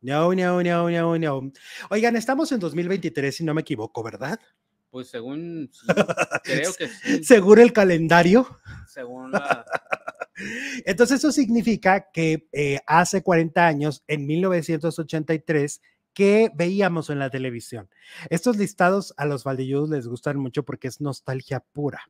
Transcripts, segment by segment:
No, no, no, no, no. Oigan, estamos en 2023, si no me equivoco, ¿verdad? Pues según, creo que Según el calendario. Según la... Entonces eso significa que eh, hace 40 años, en 1983, ¿qué veíamos en la televisión. Estos listados a los valdilludos les gustan mucho porque es nostalgia pura.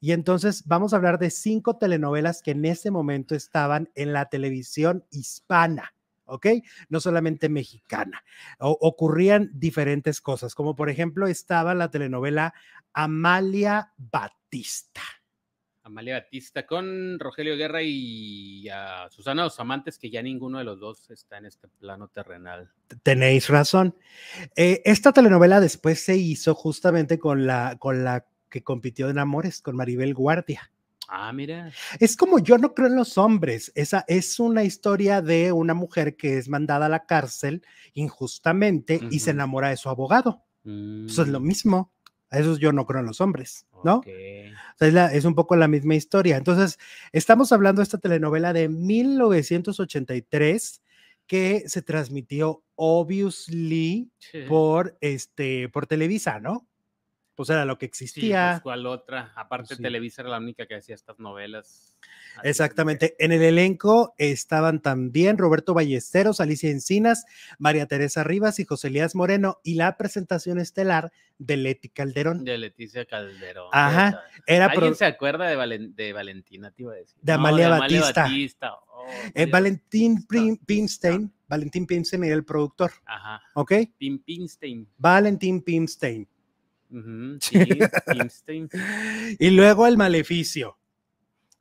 Y entonces vamos a hablar de cinco telenovelas que en ese momento estaban en la televisión hispana. ¿ok? No solamente mexicana. ocurrían diferentes cosas, como por ejemplo estaba la telenovela Amalia Batista. Amalia Batista con Rogelio Guerra y a Susana amantes que ya ninguno de los dos está en este plano terrenal. Tenéis razón. Eh, esta telenovela después se hizo justamente con la, con la que compitió en Amores, con Maribel Guardia. Ah, mira. Es como yo no creo en los hombres. Esa es una historia de una mujer que es mandada a la cárcel injustamente y se enamora de su abogado. Eso es lo mm. mismo. A Eso yo no creo en los hombres, ¿no? es, un poco la misma historia. Entonces, estamos hablando de esta telenovela de 1983 que se transmitió obviously por este por Televisa, ¿no? pues era lo que existía. Pues, ¿Cuál otra? Aparte, Televisa era la única que hacía estas novelas. Exactamente. En el elenco estaban también Roberto Ballesteros, Alicia Encinas, María Teresa Rivas y José Elías Moreno y la presentación estelar de Leti Calderón. De Leticia Calderón. Ajá. ¿Alguien se acuerda de, de, Valentina? Te iba De Amalia, Batista. Oh, eh, Valentín Pimstein. Pinstein. Valentín Pinstein era el productor. Ajá. ¿Ok? Pinstein. Valentín Pinstein. y luego el maleficio.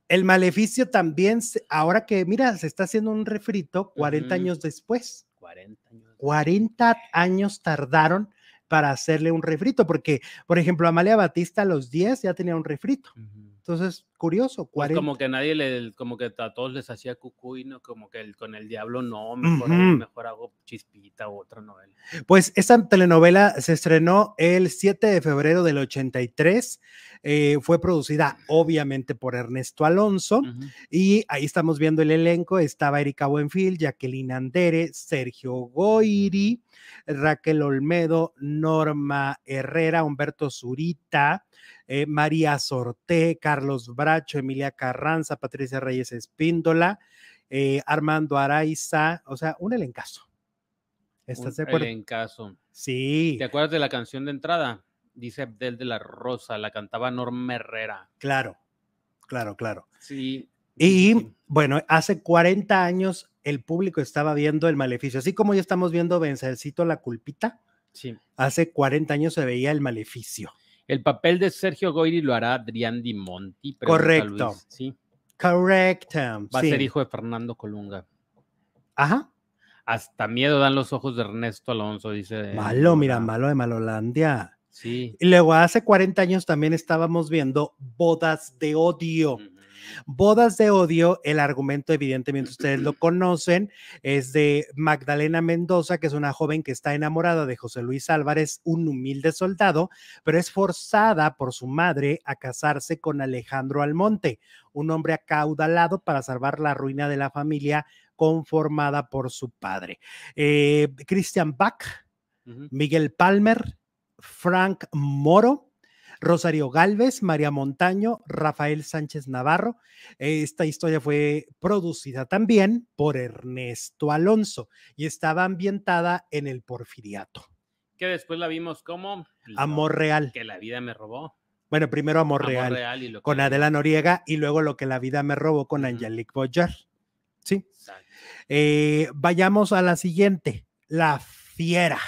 El maleficio también, ahora que, mira, se está haciendo un refrito 40 años después. 40 años. 40 años tardaron para hacerle un refrito, porque, por ejemplo, Amalia Batista a los 10 ya tenía un refrito. Entonces, curioso, como que nadie le, como que a todos les hacía cucuy, ¿no? Como que el, con el diablo no, mejor, hago chispita u otra novela. Pues esta telenovela se estrenó el 7 de febrero del 83, eh, fue producida obviamente por Ernesto Alonso y ahí estamos viendo el elenco, estaba Erika Buenfield, Jacqueline Andere, Sergio Goiri, Raquel Olmedo, Norma Herrera, Humberto Zurita, eh, María Sorté, Carlos Bracho, Emilia Carranza, Patricia Reyes Espíndola, eh, Armando Araiza, o sea, un elencazo. ¿Estás un de acuerdo? Elencazo. Sí. ¿Te acuerdas de la canción de entrada? Dice Abdel de la Rosa, la cantaba Norma Herrera. Claro, claro, claro. Sí. Y bueno, hace 40 años el público estaba viendo el maleficio, así como ya estamos viendo Vencercito la culpita. Sí. Hace 40 años se veía el maleficio. El papel de Sergio Goyri lo hará Adrián Di Monti. Correcto. sí. Correcto. Va a ser hijo de Fernando Colunga. Ajá. Hasta miedo dan los ojos de Ernesto Alonso, dice. Malo, mira, malo de Malolandia. Sí. Y luego hace 40 años también estábamos viendo Bodas de Odio. Bodas de Odio, el argumento evidentemente ustedes lo conocen, es de Magdalena Mendoza, que es una joven que está enamorada de José Luis Álvarez, un humilde soldado, pero es forzada por su madre a casarse con Alejandro Almonte, un hombre acaudalado para salvar la ruina de la familia conformada por su padre. Eh, Christian Bach, Miguel Palmer, Frank Moro, Rosario Galvez, María Montaño, Rafael Sánchez Navarro. Esta historia fue producida también por Ernesto Alonso y estaba ambientada en el Porfiriato. Que después la vimos como Amor Real. Que la vida me robó. Bueno, primero Amor, Real, con Adela Noriega y luego Lo que la vida me robó con Angelique Boyar. Sí. Eh, vayamos a la siguiente, La Fiera.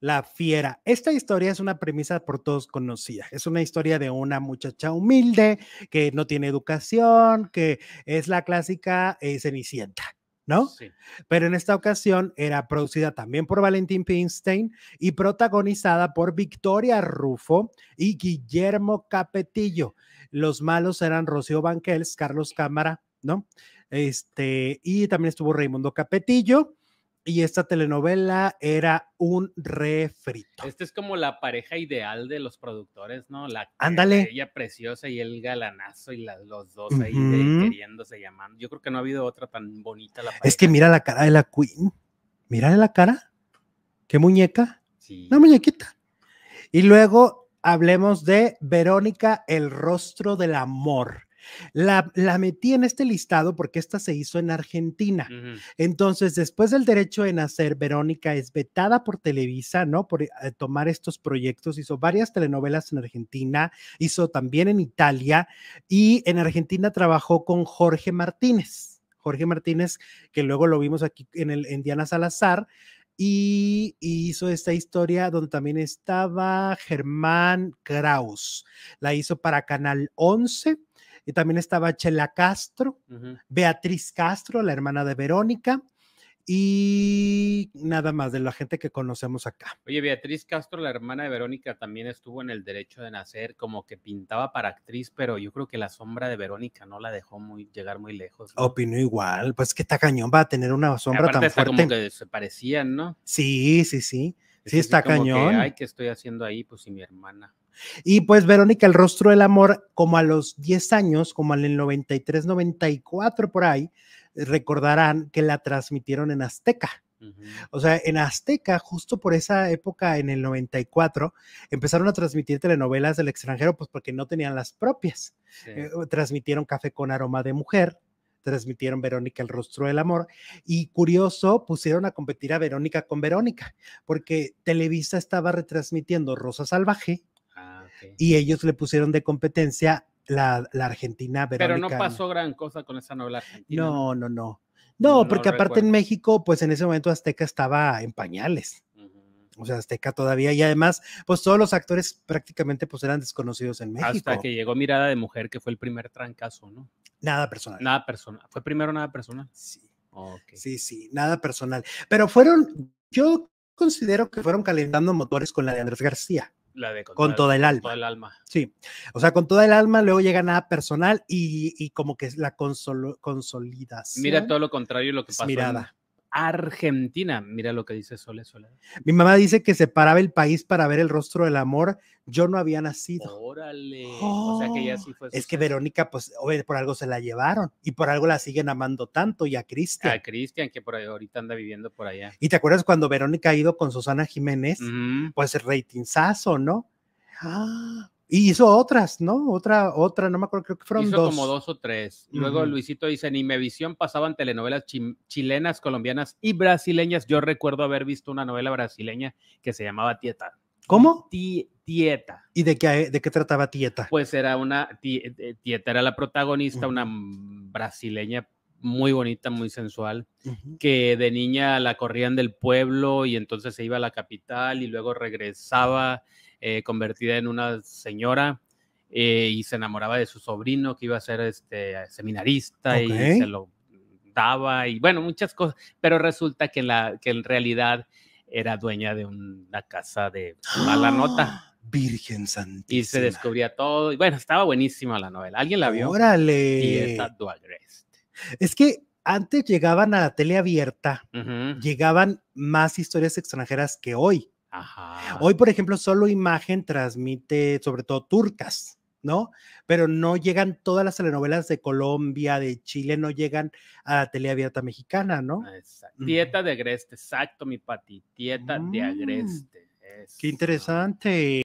La fiera. Esta historia es una premisa por todos conocida. Es una historia de una muchacha humilde que no tiene educación, que es la clásica eh, Cenicienta, ¿no? Sí. Pero en esta ocasión era producida también por Valentín Pinstein y protagonizada por Victoria Rufo y Guillermo Capetillo. Los malos eran Rocío Banquels, Carlos Cámara, ¿no? Este, y también estuvo Raimundo Capetillo y esta telenovela era un refrito. Esta es como la pareja ideal de los productores, ¿no? La Ándale. Ella preciosa y el galanazo y los dos ahí queriéndose llamando. Yo creo que no ha habido otra tan bonita. es que mira la cara de la Queen. Mira la cara. Qué muñeca. Una muñequita. Y luego hablemos de Verónica, el rostro del amor. La, la metí en este listado porque esta se hizo en Argentina. Entonces, después del derecho de nacer, Verónica es vetada por Televisa, ¿no? Por eh, tomar estos proyectos. Hizo varias telenovelas en Argentina, hizo también en Italia y en Argentina trabajó con Jorge Martínez. Jorge Martínez, que luego lo vimos aquí en, el, en Diana Salazar, y, hizo esta historia donde también estaba Germán Kraus. La hizo para Canal 11 y también estaba Chela Castro, Beatriz Castro, la hermana de Verónica, y nada más de la gente que conocemos acá. Oye, Beatriz Castro, la hermana de Verónica, también estuvo en el derecho de nacer, como que pintaba para actriz, pero yo creo que la sombra de Verónica no la dejó muy, llegar muy lejos. Opino igual, pues que está cañón, va a tener una sombra tan fuerte. Como que se parecían, ¿no? Sí, sí, sí. sí, está cañón. Ay, ¿qué estoy haciendo ahí? Pues y mi hermana. Y pues Verónica, el rostro del amor, como a los 10 años, como en el 93, 94 por ahí, recordarán que la transmitieron en Azteca. O sea, en Azteca, justo por esa época, en el 94, empezaron a transmitir telenovelas del extranjero, pues porque no tenían las propias. Eh, transmitieron Café con Aroma de Mujer, transmitieron Verónica el rostro del amor y curioso pusieron a competir a Verónica con Verónica porque Televisa estaba retransmitiendo Rosa Salvaje y ellos le pusieron de competencia la, Argentina Verónica. Pero no pasó gran cosa con esa novela argentina. No, no, no. No, porque aparte en México, pues en ese momento Azteca estaba en pañales. O sea, Azteca todavía, y además, pues todos los actores prácticamente pues eran desconocidos en México. Hasta que llegó Mirada de Mujer, que fue el primer trancazo, ¿no? Nada personal. Nada personal. Fue primero nada personal. Sí. Sí, sí, nada personal. Pero fueron, yo considero que fueron calentando motores con la de Andrés García con, toda, el alma. el alma. Sí. O sea, con toda el alma, luego llega nada personal y, y como que la consolo, Mira todo lo contrario lo que pasa. Mirada. Argentina. Mira lo que dice Sole Sole. Mi mamá dice que se paraba el país para ver el rostro del amor. Yo no había nacido. Órale. ¡Oh! Es que Verónica, pues, por algo se la llevaron y por algo la siguen amando tanto. Y a Cristian. A Cristian, que por ahorita anda viviendo por allá. ¿Y te acuerdas cuando Verónica ha ido con Susana Jiménez? Pues ratingazo, ¿no? Ah, y hizo otras, ¿no? Otra, otra, no me acuerdo, creo que fueron hizo como dos o tres. Luego Luisito dice, en visión pasaban telenovelas chilenas, colombianas y brasileñas. Yo recuerdo haber visto una novela brasileña que se llamaba Tieta. ¿Cómo? tieta. ¿Y de qué, de qué trataba Tieta? Pues era una, eh, Tieta era la protagonista, una brasileña muy bonita, muy sensual, que de niña la corrían del pueblo y entonces se iba a la capital y luego regresaba eh, convertida en una señora eh, y se enamoraba de su sobrino que iba a ser este, seminarista y se lo daba y bueno, muchas cosas, pero resulta que, la, que en realidad era dueña de una casa de mala nota. Virgen Santísima. Y se descubría todo. Y bueno, estaba buenísima la novela. ¿Alguien la vio? Órale. Y está Es que antes llegaban a la tele abierta, llegaban más historias extranjeras que hoy. Hoy, por ejemplo, solo imagen transmite sobre todo turcas, ¿no? Pero no llegan todas las telenovelas de Colombia, de Chile, no llegan a la abierta mexicana, ¿no? Exacto. Dieta de agreste, exacto, mi pati, dieta de mm. agreste. Qué interesante.